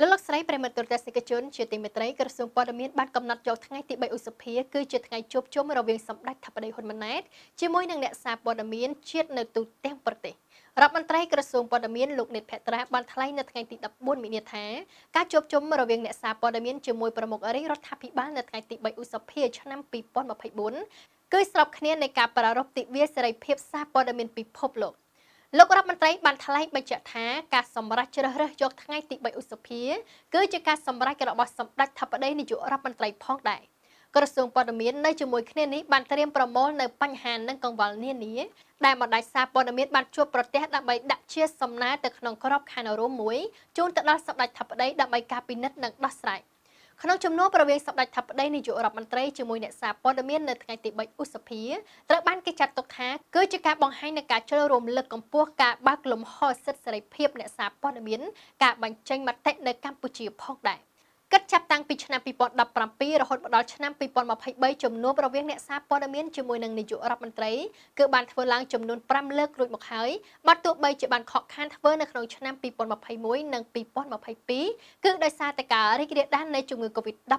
លោកលោកស្រីប្រិមត្តទស្សនិកជនជាទីមេត្រីក្រសួងព័ត៌មានបានកំណត់យកថ្ងៃទី3ឧសភាគឺជាថ្ងៃជួបជុំរវាងសម្ដេចថាបតីហ៊ុនម៉ាណែតជាមួយនឹងអ្នកសារព័ត៌មានជាតិនៅទូទាំងប្រទេសរដ្ឋមន្ត្រីក្រសួងព័ត៌មានលោកនិតភក្ត្រាបានថ្លែងនៅថ្ងៃទី14មីនាថាការជួបជុំរវាងអ្នកសារព័ត៌មានជាមួយប្រមុខរាជរដ្ឋាភិបាលនៅថ្ងៃទី3ឧសភាឆ្នាំ2024គឺស្របគ្នានៃការប្រារព្ធទិវាសេរីភាពសារព័ត៌មានពិភពលោក។លោករដ្ឋមន្ត្រីបានថ្លែងបញ្ជាក់ថាការសម្រេចជ្រើសរើសយកថ្ងៃទី3ឧសភាគឺជាការសម្រេចរបស់សម្ដេចថាបតីនាយករដ្ឋមន្ត្រីផងដែរក្រសួងព័ត៌មាននៅជាមួយគ្នានេះបានត្រៀមប្រមូលនៅបញ្ហានិងកង្វល់នានាដែលបណ្ដាញសារព័ត៌មានបានជួបប្រទះដើម្បីដាក់ជាសំណើទៅក្នុងក្របខ័ណ្ឌរួមមួយជូនទៅដល់សម្ដេចថាបតីដើម្បីការពិនិត្យនិងដោះស្រាយ។ក្នុងជំនួបរវាងសម្ដេចថាប្តីនាយករដ្ឋមន្ត្រីជាមួយអ្នកសារព័ត៌មាននៅថ្ងៃទី3ឧសភាត្រូវបានគេចាត់ទុកថាគឺជាការបង្ហាញនៃការជ្រើរំលឹកកម្ពស់ការបើកលំហសិទ្ធិសេរីភាពអ្នកសារព័ត៌មានការបញ្ចេញមតិនៅកម្ពុជាផងដែរ។គិតចាប់តាំងពីឆ្នាំ2017រហូតមកដល់ឆ្នាំ2023ចំនួនរវាងអ្នកសារព័ត៌មានជាមួយនឹងនាយករដ្ឋមន្ត្រីគឺបានធ្វើឡើងចំនួន5លើករួចមកហើយបើទោះបីជាបានខកខានធ្វើនៅក្នុងឆ្នាំ2021និង2022គឺដោយសារតែការរីករាលដាលនៃជំងឺ Covid-19